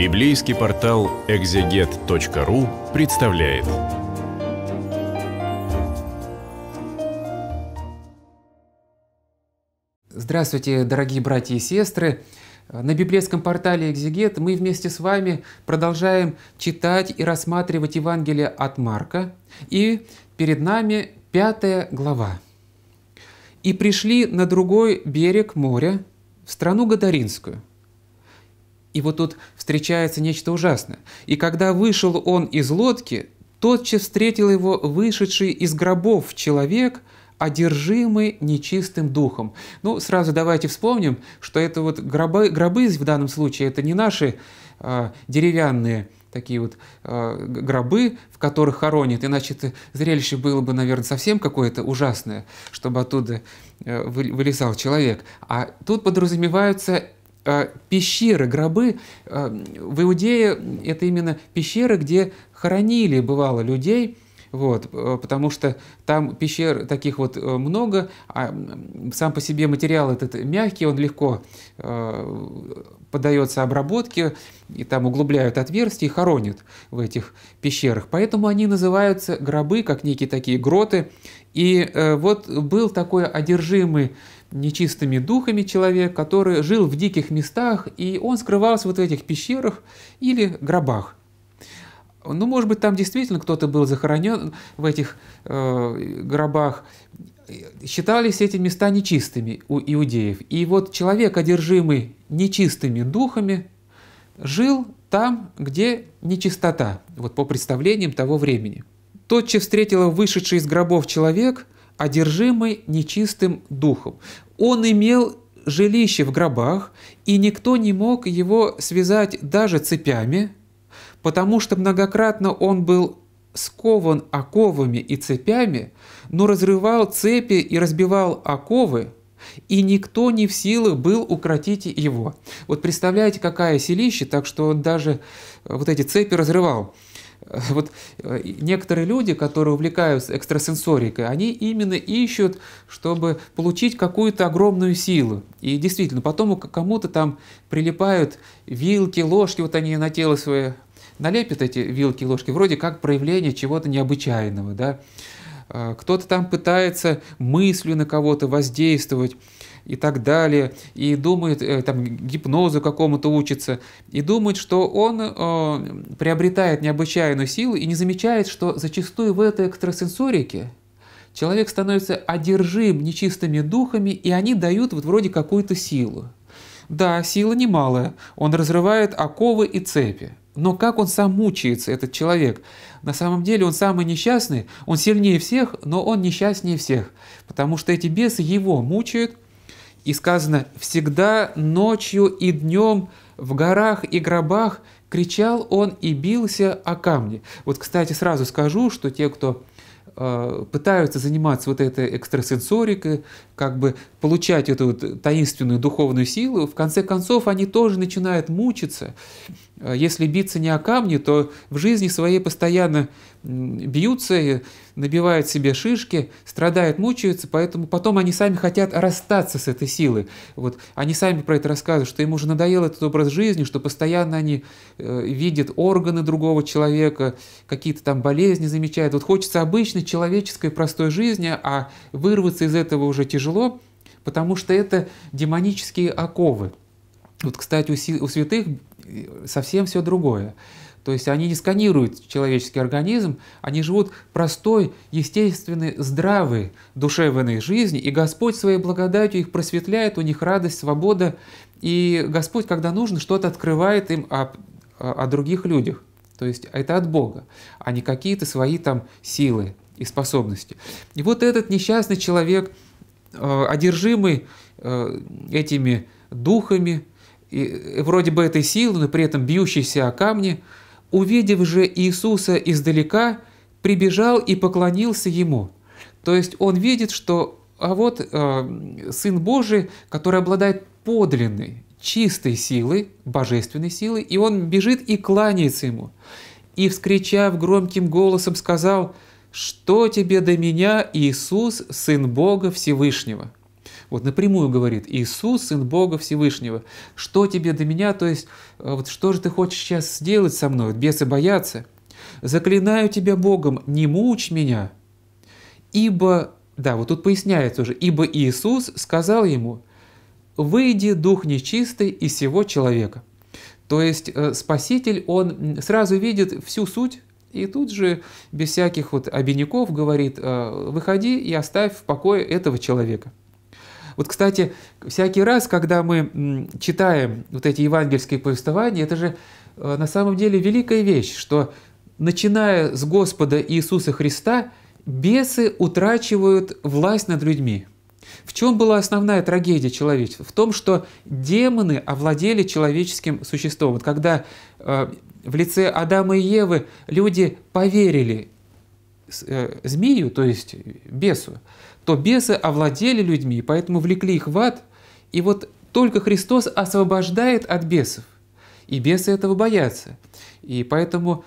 Библейский портал экзегет.ру представляет. Здравствуйте, дорогие братья и сестры! На библейском портале «Экзегет» мы вместе с вами продолжаем читать и рассматривать Евангелие от Марка. И перед нами пятая глава. «И пришли на другой берег моря, в страну Гадаринскую – и вот тут встречается нечто ужасное. «И когда вышел он из лодки, тотчас встретил его вышедший из гробов человек, одержимый нечистым духом. Ну, сразу давайте вспомним, что это вот гробы, гробы в данном случае, это не наши э, деревянные такие вот э, гробы, в которых хоронят, иначе это зрелище было бы, наверное, совсем какое-то ужасное, чтобы оттуда э, вылезал человек. А тут подразумеваются Э, пещеры, гробы. Э, в Иудее это именно пещеры, где хоронили, бывало, людей, вот, э, потому что там пещер таких вот много, а сам по себе материал этот мягкий, он легко поддается обработке, и там углубляют отверстия и хоронят в этих пещерах. Поэтому они называются гробы, как некие такие гроты. И вот был такой одержимый нечистыми духами человек, который жил в диких местах, и он скрывался вот в этих пещерах или гробах. Ну, может быть, там действительно кто-то был захоронен в этих э, гробах. Считались эти места нечистыми у иудеев. И вот человек, одержимый нечистыми духами, жил там, где нечистота, вот по представлениям того времени. Тотчас встретила вышедший из гробов человек, одержимый нечистым духом. Он имел жилище в гробах, и никто не мог его связать даже цепями, потому что многократно он был скован оковами и цепями, но разрывал цепи и разбивал оковы, и никто не в силах был укротить его. Вот представляете, какая селище, так что он даже э, вот эти цепи разрывал. вот э, некоторые люди, которые увлекаются экстрасенсорикой, они именно ищут, чтобы получить какую-то огромную силу. И действительно, потом кому-то там прилипают вилки, ложки, вот они на тело свое налепят эти вилки, ложки, вроде как проявление чего-то необычайного, да. Э, кто-то там пытается мыслью на кого-то воздействовать и так далее, и думает, э, там, гипнозу какому-то учится, и думает, что он э, приобретает необычайную силу и не замечает, что зачастую в этой экстрасенсорике человек становится одержим нечистыми духами, и они дают вот вроде какую-то силу. Да, сила немалая, он разрывает оковы и цепи. Но как он сам мучается, этот человек? На самом деле он самый несчастный, он сильнее всех, но он несчастнее всех, потому что эти бесы его мучают, и сказано, «Всегда ночью и днем в горах и гробах кричал он и бился о камни». Вот, кстати, сразу скажу, что те, кто э, пытаются заниматься вот этой экстрасенсорикой, как бы получать эту вот таинственную духовную силу, в конце концов они тоже начинают мучиться. А если биться не о камни, то в жизни своей постоянно бьются, набивают себе шишки, страдают, мучаются, поэтому потом они сами хотят расстаться с этой силой. Вот они сами про это рассказывают, что им уже надоел этот образ жизни, что постоянно они э, видят органы другого человека, какие-то там болезни замечают. Вот хочется обычной человеческой простой жизни, а вырваться из этого уже тяжело, потому что это демонические оковы. Вот, кстати, у святых совсем все другое. То есть они не сканируют человеческий организм, они живут простой, естественной, здравой душевной жизнью, и Господь своей благодатью их просветляет, у них радость, свобода, и Господь, когда нужно, что-то открывает им о, о других людях. То есть это от Бога, а не какие-то свои там силы и способности. И вот этот несчастный человек, э, одержимый э, этими духами, и вроде бы этой силы, но при этом бьющейся о камни, увидев же Иисуса издалека, прибежал и поклонился Ему. То есть он видит, что а вот э, Сын Божий, который обладает подлинной, чистой силой, божественной силой, и он бежит и кланяется Ему. И, вскричав громким голосом, сказал, «Что тебе до меня, Иисус, Сын Бога Всевышнего?» Вот напрямую говорит Иисус, Сын Бога Всевышнего, что тебе до меня, то есть э, вот что же ты хочешь сейчас сделать со мной, вот бесы боятся. Заклинаю тебя Богом, не мучь меня, ибо, да, вот тут поясняется уже, ибо Иисус сказал ему, выйди, дух нечистый, из всего человека. То есть э, Спаситель, он сразу видит всю суть и тут же, без всяких вот обиняков, говорит, «Э, выходи и оставь в покое этого человека. Вот, кстати, всякий раз, когда мы читаем вот эти евангельские повествования, это же э, на самом деле великая вещь, что начиная с Господа Иисуса Христа, бесы утрачивают власть над людьми. В чем была основная трагедия человечества? В том, что демоны овладели человеческим существом. Вот когда э, в лице Адама и Евы люди поверили э, змею, то есть бесу, то бесы овладели людьми, поэтому влекли их в ад, и вот только Христос освобождает от бесов. И бесы этого боятся. И поэтому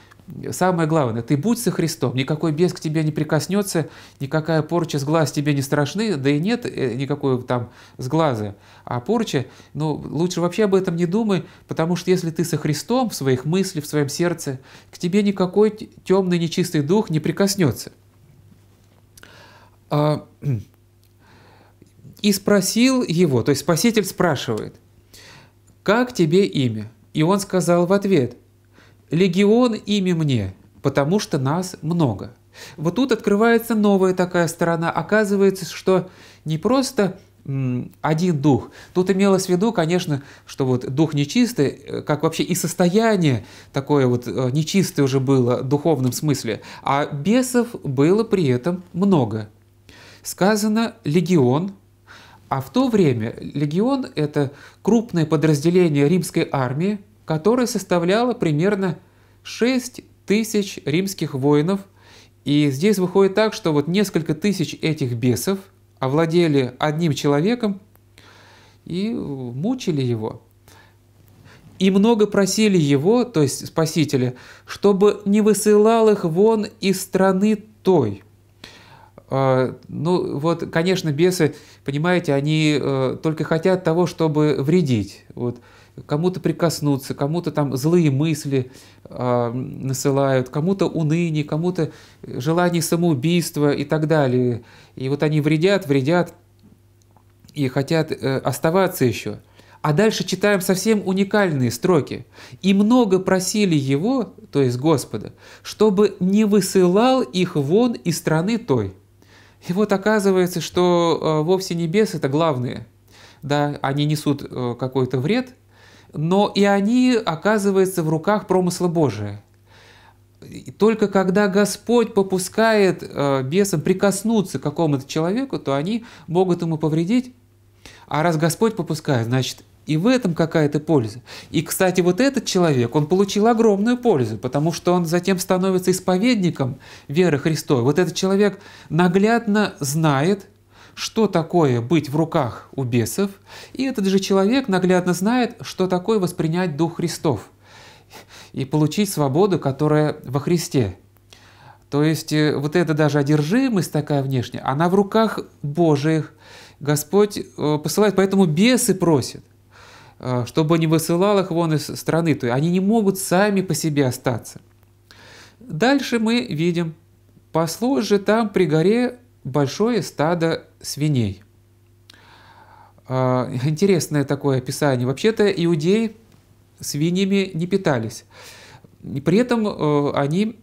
самое главное, ты будь со Христом, никакой бес к тебе не прикоснется, никакая порча с глаз тебе не страшны, да и нет э, никакой там с глаза. А порча, ну, лучше вообще об этом не думай, потому что если ты со Христом в своих мыслях, в своем сердце, к тебе никакой темный нечистый дух не прикоснется. А, и спросил его, то есть Спаситель спрашивает, «Как тебе имя?» И он сказал в ответ, «Легион имя мне, потому что нас много». Вот тут открывается новая такая сторона. Оказывается, что не просто один дух. Тут имелось в виду, конечно, что вот дух нечистый, э, как вообще и состояние такое вот э, нечистое уже было в духовном смысле, а бесов было при этом много сказано «легион», а в то время легион – это крупное подразделение римской армии, которое составляло примерно 6 тысяч римских воинов. И здесь выходит так, что вот несколько тысяч этих бесов овладели одним человеком и мучили его. И много просили его, то есть Спасителя, чтобы не высылал их вон из страны той. А, ну вот, конечно, бесы, понимаете, они э, только хотят того, чтобы вредить. Вот кому-то прикоснуться, кому-то там злые мысли а, насылают, кому-то уныние, кому-то желание самоубийства и так далее. И вот они вредят, вредят и хотят э, оставаться еще. А дальше читаем совсем уникальные строки. «И много просили его, то есть Господа, чтобы не высылал их вон из страны той». И вот оказывается, что э, вовсе не бесы это главные. Да, они несут э, какой-то вред, но и они оказываются в руках промысла Божия. И только когда Господь попускает э, бесам прикоснуться к какому-то человеку, то они могут ему повредить. А раз Господь попускает, значит, и в этом какая-то польза. И, кстати, вот этот человек, он получил огромную пользу, потому что он затем становится исповедником веры Христовой. Вот этот человек наглядно знает, что такое быть в руках у бесов, и этот же человек наглядно знает, что такое воспринять Дух Христов и получить свободу, которая во Христе. То есть э, вот эта даже одержимость такая внешняя, она в руках Божиих. Господь э, посылает, поэтому бесы просят. А, чтобы не высылал их вон из страны, то есть они не могут сами по себе остаться. Дальше мы видим, паслось же там при горе большое стадо свиней. А, интересное такое описание. Вообще-то иудеи свиньями не питались. При этом э, они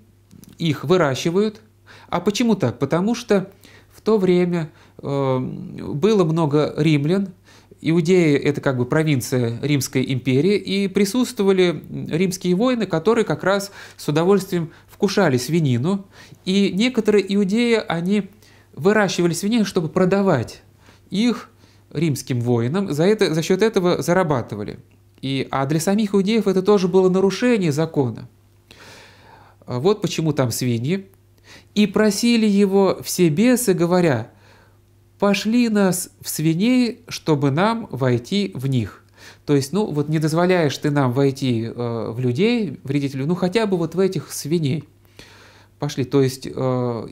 их выращивают. А почему так? Потому что в то время э, было много римлян, Иудеи это как бы провинция Римской империи, и присутствовали римские воины, которые как раз с удовольствием вкушали свинину, и некоторые иудеи, они выращивали свиней, чтобы продавать их римским воинам, за, это, за счет этого зарабатывали. И, а для самих иудеев это тоже было нарушение закона. Вот почему там свиньи. И просили его все бесы, говоря – пошли нас в свиней, чтобы нам войти в них. То есть, ну, вот не дозволяешь ты нам войти э, в людей, вредителю, ну, хотя бы вот в этих свиней. Пошли. То есть, э,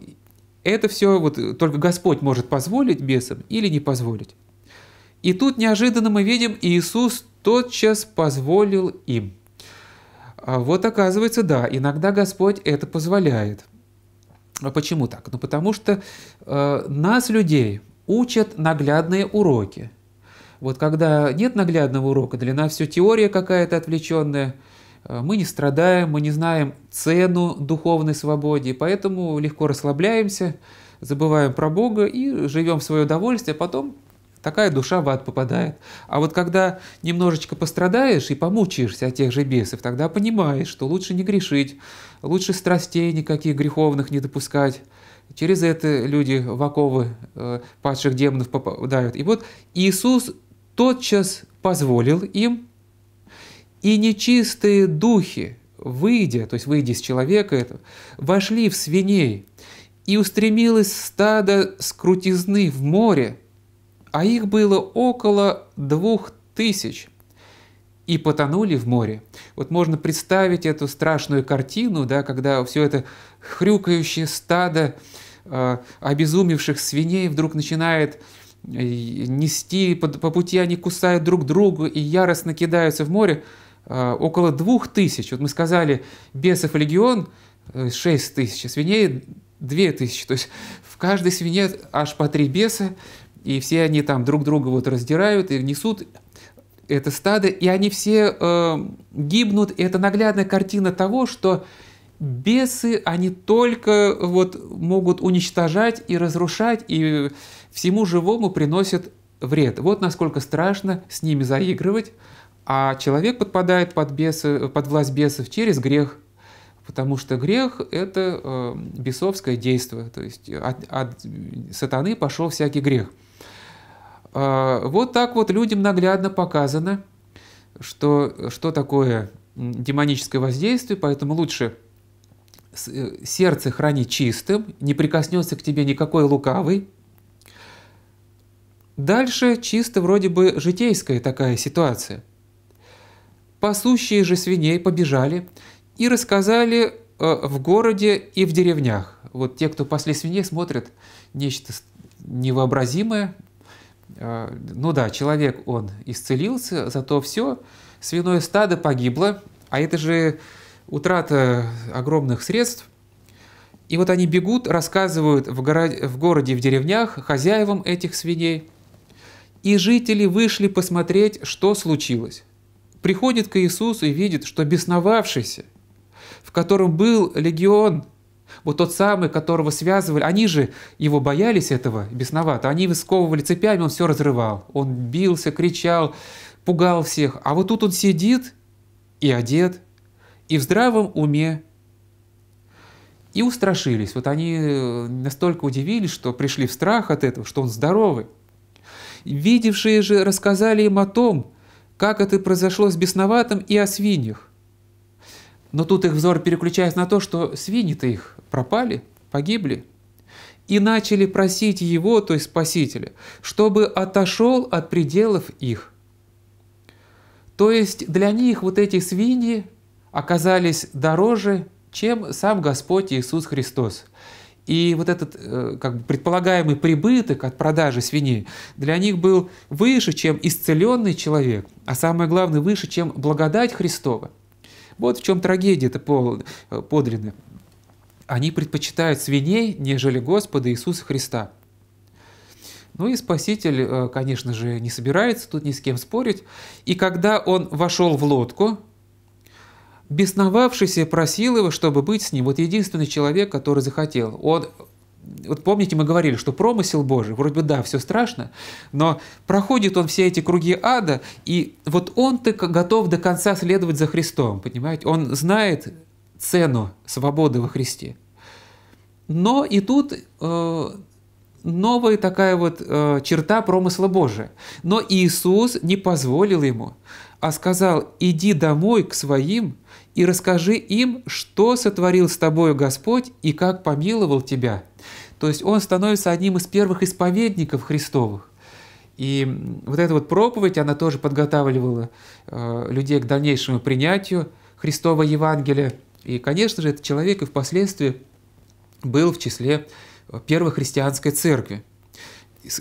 это все вот только Господь может позволить бесам или не позволить. И тут неожиданно мы видим, Иисус тотчас позволил им. А вот оказывается, да, иногда Господь это позволяет. А почему так? Ну потому что э, нас, людей, учат наглядные уроки. Вот когда нет наглядного урока, для нас все теория какая-то отвлеченная, э, мы не страдаем, мы не знаем цену духовной свободе, поэтому легко расслабляемся, забываем про Бога и живем в свое удовольствие, а потом такая душа в ад попадает. А вот когда немножечко пострадаешь и помучаешься от тех же бесов, тогда понимаешь, что лучше не грешить, лучше страстей никаких греховных не допускать, Через это люди в оковы э, падших демонов попадают. И вот Иисус тотчас позволил им, и нечистые духи, выйдя, то есть выйдя из человека этого, вошли в свиней, и устремилось стадо скрутизны в море, а их было около двух тысяч – и потонули в море. Вот можно представить эту страшную картину, да, когда все это хрюкающее стадо э, обезумевших свиней вдруг начинает э, нести, по, по пути они кусают друг друга и яростно кидаются в море. Э, около двух тысяч, вот мы сказали, бесов легион, э, шесть тысяч, а свиней две тысячи. То есть в каждой свине аж по три беса, и все они там друг друга вот раздирают и несут, это стадо, и они все э, гибнут. И это наглядная картина того, что бесы, они только вот могут уничтожать и разрушать, и всему живому приносят вред. Вот насколько страшно с ними заигрывать, а человек подпадает под, бесы, под власть бесов через грех, потому что грех – это э, бесовское действие, то есть от, от сатаны пошел всякий грех – а, вот так вот людям наглядно показано, что, что такое демоническое воздействие, поэтому лучше э, сердце храни чистым, не прикоснется к тебе никакой лукавый. Дальше чисто вроде бы житейская такая ситуация. Пасущие же свиней побежали и рассказали э, в городе и в деревнях. Вот те, кто после свиней, смотрят нечто невообразимое, а, ну да, человек, он исцелился, зато все, свиное стадо погибло, а это же утрата огромных средств. И вот они бегут, рассказывают в, горо- в городе, в деревнях хозяевам этих свиней. И жители вышли посмотреть, что случилось. Приходит к Иисусу и видит, что бесновавшийся, в котором был легион – вот тот самый, которого связывали, они же его боялись этого, бесновато, они его сковывали цепями, он все разрывал. Он бился, кричал, пугал всех. А вот тут он сидит и одет, и в здравом уме, и устрашились. Вот они э, настолько удивились, что пришли в страх от этого, что он здоровый. Видевшие же рассказали им о том, как это произошло с бесноватым и о свиньях. Но тут их взор переключается на то, что свиньи-то их пропали, погибли, и начали просить его, то есть Спасителя, чтобы отошел от пределов их. То есть для них вот эти свиньи оказались дороже, чем сам Господь Иисус Христос. И вот этот э, как бы, предполагаемый прибыток от продажи свиней для них был выше, чем исцеленный человек, а самое главное, выше, чем благодать Христова. Вот в чем трагедия-то э, подлинная. Они предпочитают свиней, нежели Господа Иисуса Христа. Ну и Спаситель, э, конечно же, не собирается тут ни с кем спорить. И когда он вошел в лодку, бесновавшийся просил его, чтобы быть с ним. Вот единственный человек, который захотел. Он вот помните, мы говорили, что промысел Божий, вроде бы да, все страшно, но проходит он все эти круги ада, и вот он-то готов до конца следовать за Христом, понимаете? Он знает цену свободы во Христе. Но и тут э, новая такая вот э, черта промысла Божия. Но Иисус не позволил ему, а сказал, иди домой к своим – и расскажи им, что сотворил с тобою Господь и как помиловал тебя». То есть он становится одним из первых исповедников Христовых. И вот эта вот проповедь, она тоже подготавливала э, людей к дальнейшему принятию Христова Евангелия. И, конечно же, этот человек и впоследствии был в числе э, первой христианской церкви.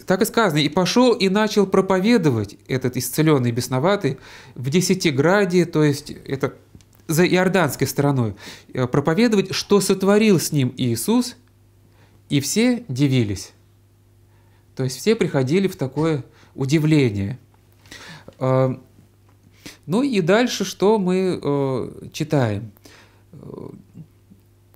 Так и сказано, «И пошел и начал проповедовать этот исцеленный бесноватый в Десятиграде», то есть это за иорданской стороной, э, проповедовать, что сотворил с ним Иисус, и все дивились. То есть все приходили в такое удивление. Э, ну и дальше что мы э, читаем?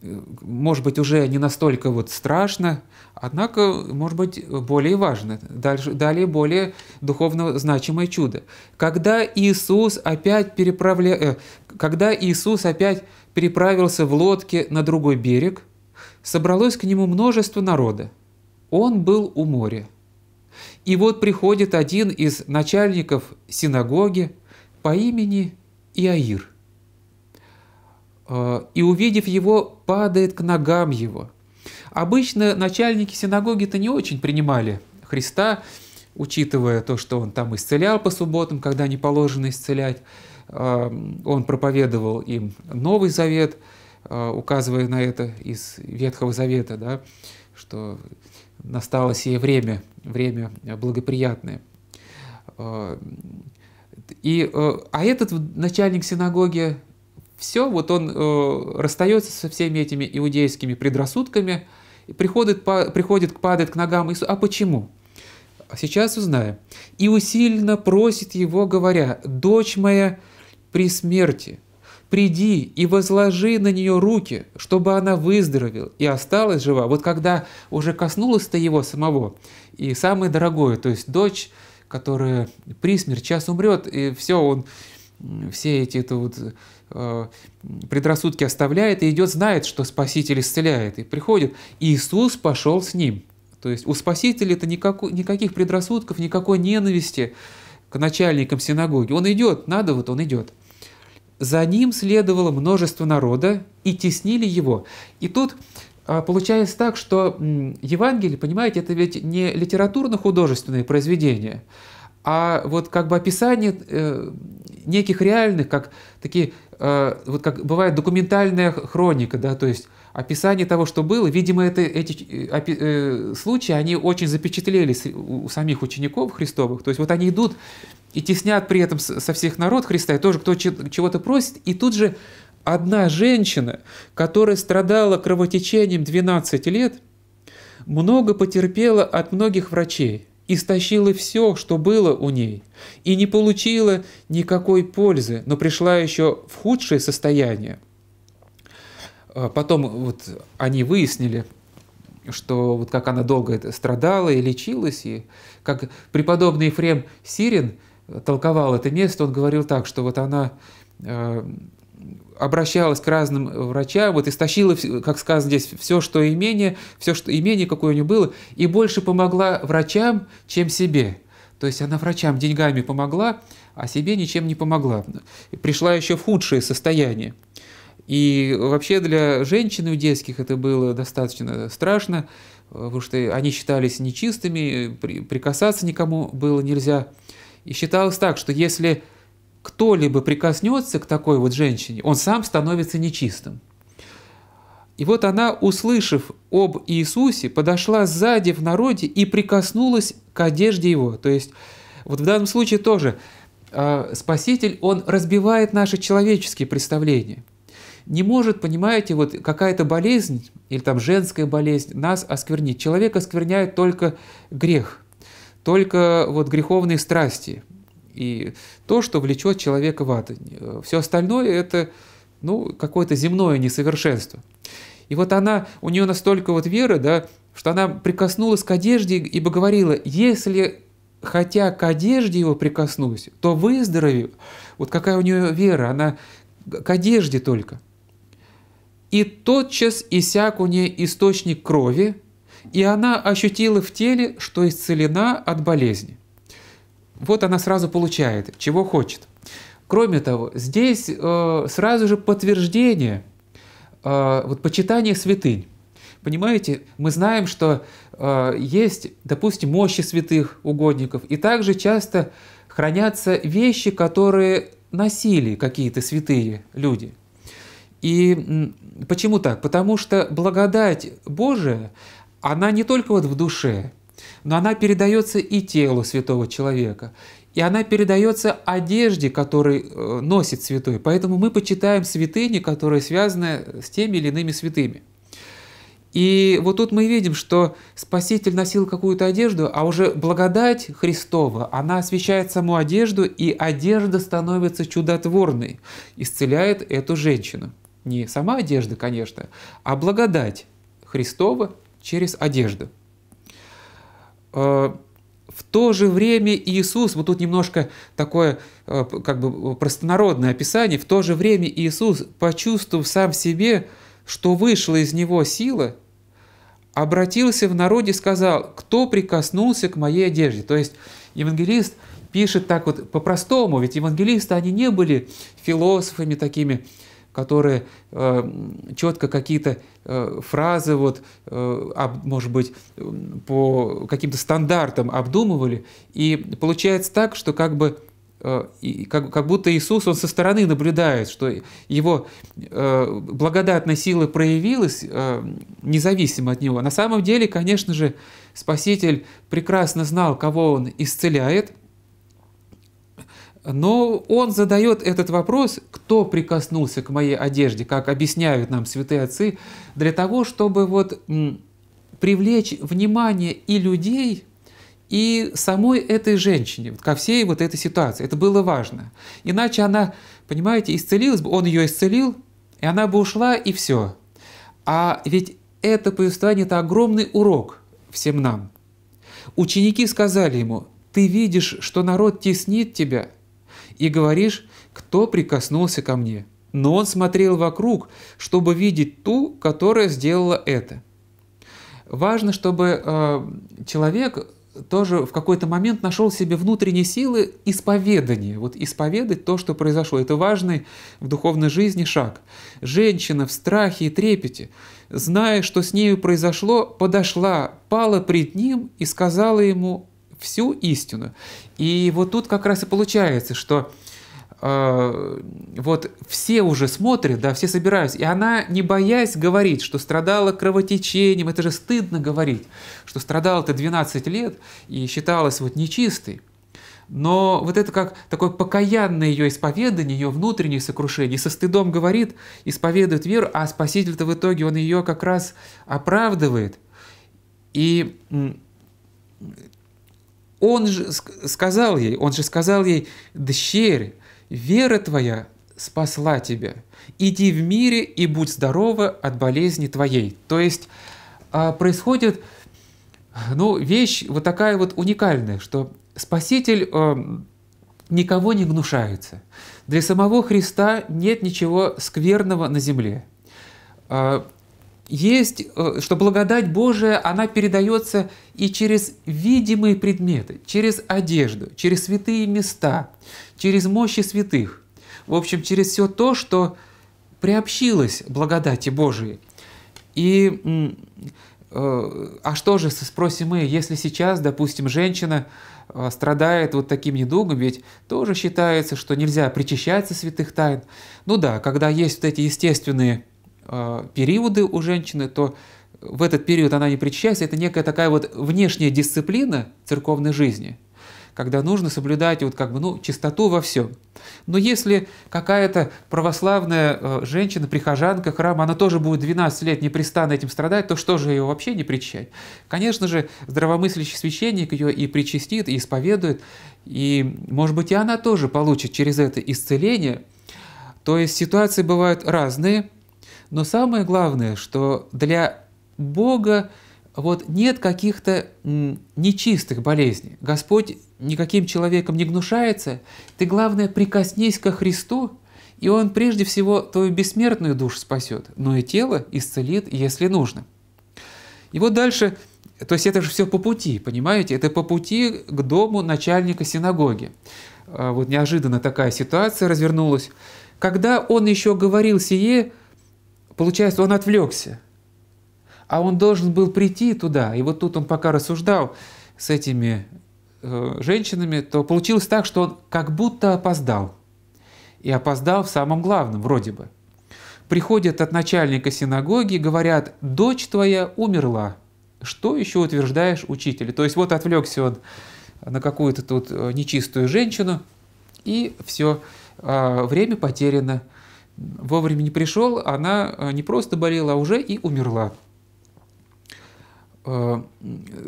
Может быть, уже не настолько вот страшно, Однако, может быть, более важное, дальше, далее более духовно значимое чудо. Когда Иисус опять, переправля... Э, когда Иисус опять переправился в лодке на другой берег, собралось к нему множество народа. Он был у моря. И вот приходит один из начальников синагоги по имени Иаир. Э, и, увидев его, падает к ногам его – Обычно начальники синагоги-то не очень принимали Христа, учитывая то, что он там исцелял по субботам, когда не положено исцелять. Он проповедовал им Новый Завет, а, указывая на это из Ветхого Завета, да, что настало сие время, время благоприятное. А, и, э, а этот начальник синагоги все, вот он э, расстается со всеми этими иудейскими предрассудками, и приходит, по, приходит, падает к ногам Иисуса. А почему? А сейчас узнаем. «И усиленно просит его, говоря, «Дочь моя при смерти, приди и возложи на нее руки, чтобы она выздоровела и осталась жива». Вот когда уже коснулась-то его самого, и самое дорогое, то есть дочь, которая при смерти, сейчас умрет, и все, он все эти это вот Э, предрассудки оставляет и идет, знает, что Спаситель исцеляет, и приходит. Иисус пошел с ним. То есть у Спасителя это никакой, никаких предрассудков, никакой ненависти к начальникам синагоги. Он идет, надо вот он идет. За ним следовало множество народа и теснили его. И тут а, получается так, что Евангелие, понимаете, это ведь не литературно-художественное произведение, а вот как бы описание э, неких реальных, как такие Э, вот как бывает документальная хроника, да, то есть описание того, что было, видимо, это, эти э, э случаи, они очень запечатлелись у самих учеников Христовых. То есть вот они идут и теснят при этом со всех народ Христа, и тоже кто чего-то просит, и тут же одна женщина, которая страдала кровотечением 12 лет, много потерпела от многих врачей – истощила все, что было у ней, и не получила никакой пользы, но пришла еще в худшее состояние. А, потом вот они выяснили, что вот как она долго страдала и лечилась, и как преподобный Ефрем Сирин толковал это место, он говорил так, что вот она а, обращалась к разным э, врачам, вот истощила, как сказано здесь, все, что имение, все, что имение, какое у нее было, и больше помогла врачам, чем себе. То есть она врачам деньгами помогла, а себе ничем не помогла. Пришла еще в худшее состояние. И вообще для женщин у детских это было достаточно страшно, потому что они считались нечистыми, прикасаться никому было нельзя. И считалось так, что если кто-либо прикоснется к такой вот женщине, он сам становится нечистым. И вот она, услышав об Иисусе, подошла сзади в народе и прикоснулась к одежде его. То есть вот в данном случае тоже э, Спаситель, он разбивает наши человеческие представления. Не может, понимаете, вот какая-то болезнь или там женская болезнь нас осквернить. Человек оскверняет только грех, только вот греховные страсти – и то, что влечет человека в ад. Э, Все остальное это ну, какое-то земное несовершенство. И вот она, у нее настолько вот вера, да, что она прикоснулась к одежде, ибо говорила, если хотя к одежде его прикоснусь, то выздоровею. Вот какая у нее вера, она к одежде только. И тотчас иссяк у нее источник крови, и она ощутила в теле, что исцелена от болезни вот она сразу получает, чего хочет. Кроме того, здесь э, сразу же подтверждение, э, вот почитание святынь. Понимаете, мы знаем, что э, есть, допустим, мощи святых угодников, и также часто хранятся вещи, которые носили какие-то святые люди. И почему так? Потому что благодать Божия, она не только вот в душе, но она передается и телу святого человека, и она передается одежде, которую э, носит святой. Поэтому мы почитаем святыни, которые связаны с теми или иными святыми. И вот тут мы видим, что Спаситель носил какую-то одежду, а уже благодать Христова, она освещает саму одежду, и одежда становится чудотворной, исцеляет эту женщину. Не сама одежда, конечно, а благодать Христова через одежду. Э, в то же время Иисус, вот тут немножко такое э, как бы э, простонародное описание, в то же время Иисус, почувствовав сам в себе, что вышла из него сила, обратился в народе и сказал, кто прикоснулся к моей одежде. То есть евангелист пишет так вот по-простому, ведь евангелисты, они не были философами такими, которые э, четко какие-то э, фразы, вот, э, может быть, по каким-то стандартам обдумывали. И получается так, что как бы как, будто Иисус, он со стороны наблюдает, что его благодатная сила проявилась независимо от него. На самом деле, конечно же, Спаситель прекрасно знал, кого он исцеляет – но он задает этот вопрос, кто прикоснулся к моей одежде, как объясняют нам святые отцы, для того, чтобы вот привлечь внимание и людей, и самой этой женщине, ко всей вот этой ситуации. Это было важно. Иначе она, понимаете, исцелилась бы, он ее исцелил, и она бы ушла, и все. А ведь это повествование – это огромный урок всем нам. Ученики сказали ему, ты видишь, что народ теснит тебя – и говоришь, кто прикоснулся ко мне. Но он смотрел вокруг, чтобы видеть ту, которая сделала это. Важно, чтобы э, человек тоже в какой-то момент нашел себе внутренние силы исповедания. Вот исповедать то, что произошло. Это важный в духовной жизни шаг. Женщина в страхе и трепете, зная, что с нею произошло, подошла, пала пред ним и сказала ему всю истину. И вот тут как раз и получается, что э, вот все уже смотрят, да, все собираются, и она, не боясь, говорит, что страдала кровотечением, это же стыдно говорить, что страдала-то 12 лет и считалась вот нечистой. Но вот это как такое покаянное ее исповедание, ее внутреннее сокрушение, со стыдом говорит, исповедует веру, а Спаситель-то в итоге он ее как раз оправдывает. И он же сказал ей, он же сказал ей, «Дщерь, вера твоя спасла тебя. Иди в мире и будь здорова от болезни твоей». То есть а, происходит ну, вещь вот такая вот уникальная, что Спаситель э, никого не гнушается. Для самого Христа нет ничего скверного на земле. А, есть, э, что благодать Божия, она передается и через видимые предметы, через одежду, через святые места, через мощи святых. В общем, через все то, что приобщилось благодати Божией. И э, а что же, спросим мы, если сейчас, допустим, женщина э, страдает вот таким недугом, ведь тоже считается, что нельзя причащаться святых тайн. Ну да, когда есть вот эти естественные а, периоды у женщины, то в этот период она не причащается. Это некая такая вот внешняя дисциплина церковной жизни, когда нужно соблюдать вот как бы, ну, чистоту во всем. Но если какая-то православная а, женщина, прихожанка храма, она тоже будет 12 лет непрестанно этим страдать, то что же ее вообще не причащать? Конечно же, здравомыслящий священник ее и причастит, и исповедует, и, может быть, и она тоже получит через это исцеление. То есть ситуации бывают разные – но самое главное, что для Бога вот нет каких-то нечистых болезней. Господь никаким человеком не гнушается. Ты, главное, прикоснись ко Христу, и Он прежде всего твою бессмертную душу спасет, но и тело исцелит, если нужно. И вот дальше, то есть это же все по пути, понимаете? Это по пути к дому начальника синагоги. А, вот неожиданно такая ситуация развернулась. Когда он еще говорил сие, Получается, он отвлекся. А он должен был прийти туда. И вот тут он пока рассуждал с этими э, женщинами, то получилось так, что он как будто опоздал. И опоздал в самом главном, вроде бы. Приходят от начальника синагоги, говорят, дочь твоя умерла. Что еще утверждаешь учитель? То есть вот отвлекся он на какую-то тут э, нечистую женщину, и все, а время потеряно вовремя не пришел, она э, не просто болела, а уже и умерла. Э,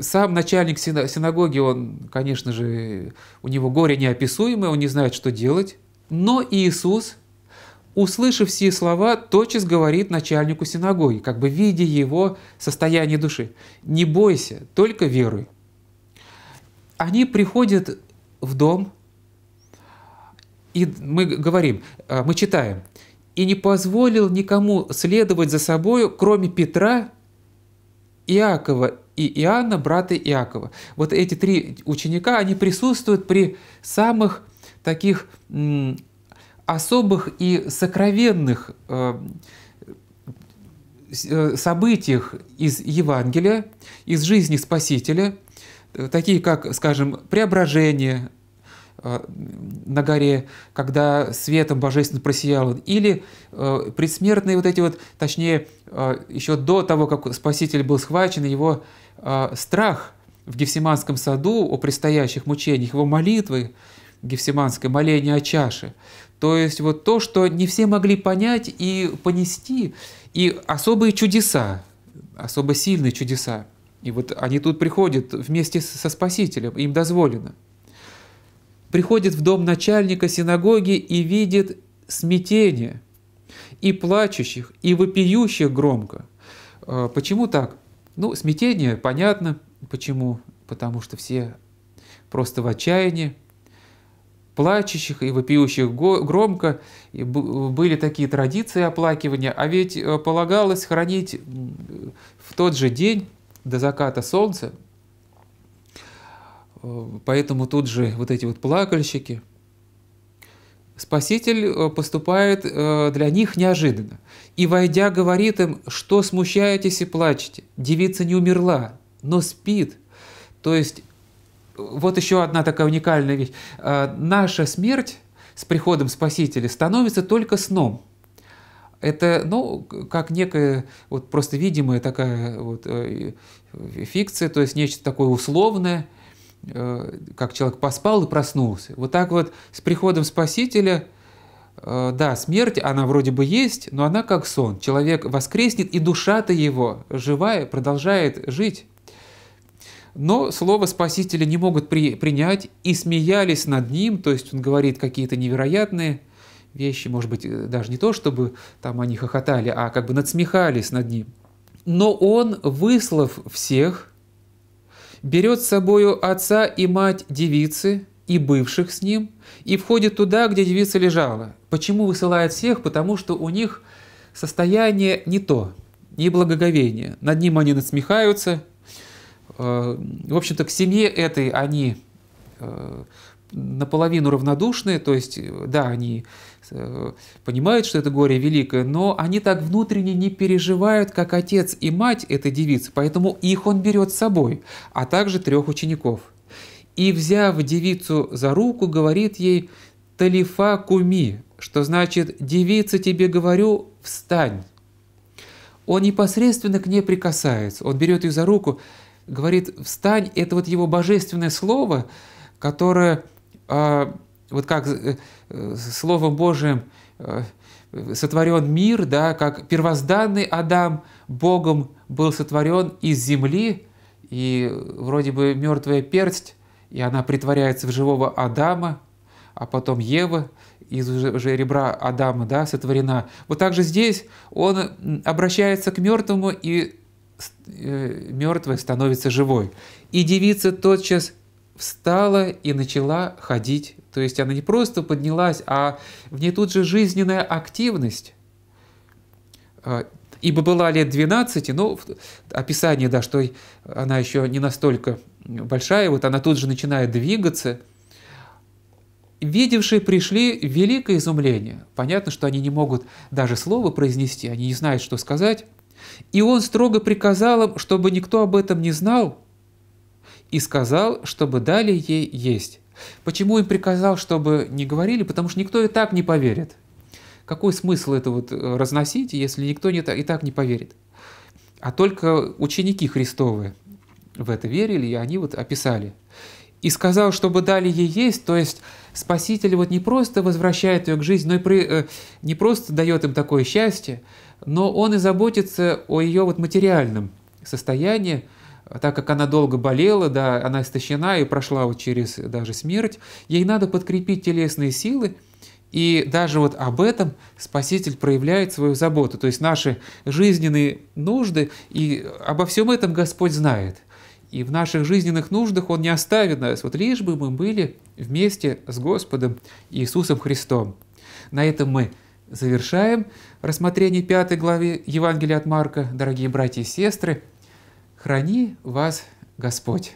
сам начальник синагоги, он, конечно же, у него горе неописуемое, он не знает, что делать. Но Иисус, услышав все слова, тотчас говорит начальнику синагоги, как бы видя его состояние души. «Не бойся, только веруй». Они приходят в дом, и мы говорим, э, мы читаем – и не позволил никому следовать за собою, кроме Петра, Иакова и Иоанна, брата Иакова. Вот эти три ученика, они присутствуют при самых таких особых и сокровенных э, э, событиях из Евангелия, из жизни Спасителя, э, такие как, скажем, преображение, Э, на горе, когда светом божественно просиял, он, или э, предсмертные вот эти вот, точнее, э, еще до того, как Спаситель был схвачен, его страх в Гефсиманском саду о предстоящих мучениях, его молитвы гефсиманской, моление о чаше. То есть вот то, что не все могли понять и понести, и особые чудеса, особо сильные чудеса. И вот они тут приходят вместе со Спасителем, им дозволено – приходит в дом начальника синагоги и видит смятение, и плачущих, и вопиющих громко. А, почему так? Ну, смятение, понятно, почему. Потому что все просто в отчаянии, плачущих и вопиющих громко. И были такие традиции оплакивания, а ведь э, полагалось хранить в тот же день до заката солнца Э, поэтому тут же вот эти вот плакальщики. Спаситель э, поступает э, для них неожиданно. «И, войдя, говорит им, что смущаетесь и плачете? Девица не умерла, но спит». То есть вот еще одна такая уникальная вещь. Наша смерть с приходом Спасителя становится только сном. Это, ну, как некая вот просто видимая такая вот фикция, то есть нечто такое условное – Э, как человек поспал и проснулся. Вот так вот с приходом Спасителя, э, да, смерть, она вроде бы есть, но она как сон. Человек воскреснет, и душа-то его, живая, продолжает жить. Но слово Спасителя не могут при, принять и смеялись над ним, то есть он говорит какие-то невероятные вещи, может быть, э, даже не то, чтобы там они хохотали, а как бы надсмехались над ним. Но он, выслав всех, берет с собою отца и мать девицы и бывших с ним, и входит туда, где девица лежала. Почему высылает всех? Потому что у них состояние не то, не благоговение. Над ним они насмехаются. Э, в общем-то, к семье этой они э, наполовину равнодушные, то есть, да, они э, понимают, что это горе великое, но они так внутренне не переживают, как отец и мать этой девицы, поэтому их он берет с собой, а также трех учеников. И, взяв девицу за руку, говорит ей «Талифа куми», что значит «девица тебе говорю, встань». Он непосредственно к ней прикасается, он берет ее за руку, говорит «встань», это вот его божественное слово, которое а, вот как э, э, Слово Божие э, сотворен мир, да, как первозданный Адам Богом был сотворен из земли, и вроде бы мертвая персть, и она притворяется в живого Адама, а потом Ева из уже ребра Адама да, сотворена. Вот также здесь он обращается к мертвому, и мертвая становится живой. И девица тотчас встала и начала ходить. То есть она не просто поднялась, а в ней тут же жизненная активность. А, ибо была лет 12, но описание, да, что она еще не настолько большая, вот она тут же начинает двигаться. Видевшие пришли в великое изумление. Понятно, что они не могут даже слова произнести, они не знают, что сказать. И он строго приказал им, чтобы никто об этом не знал – и сказал, чтобы дали ей есть. Почему им приказал, чтобы не говорили? Потому что никто и так не поверит. Какой смысл это вот э, разносить, если никто не так, и так не поверит? А только ученики Христовы в это верили, и они вот описали. И сказал, чтобы дали ей есть, то есть Спаситель вот не просто возвращает ее к жизни, но и при, э, не просто дает им такое счастье, но он и заботится о ее вот материальном состоянии, так как она долго болела, да, она истощена и прошла вот через даже смерть, ей надо подкрепить телесные силы, и даже вот об этом Спаситель проявляет свою заботу. То есть наши жизненные нужды, и обо всем этом Господь знает. И в наших жизненных нуждах Он не оставит нас, вот лишь бы мы были вместе с Господом Иисусом Христом. На этом мы завершаем рассмотрение пятой главы Евангелия от Марка. Дорогие братья и сестры, Храни вас Господь.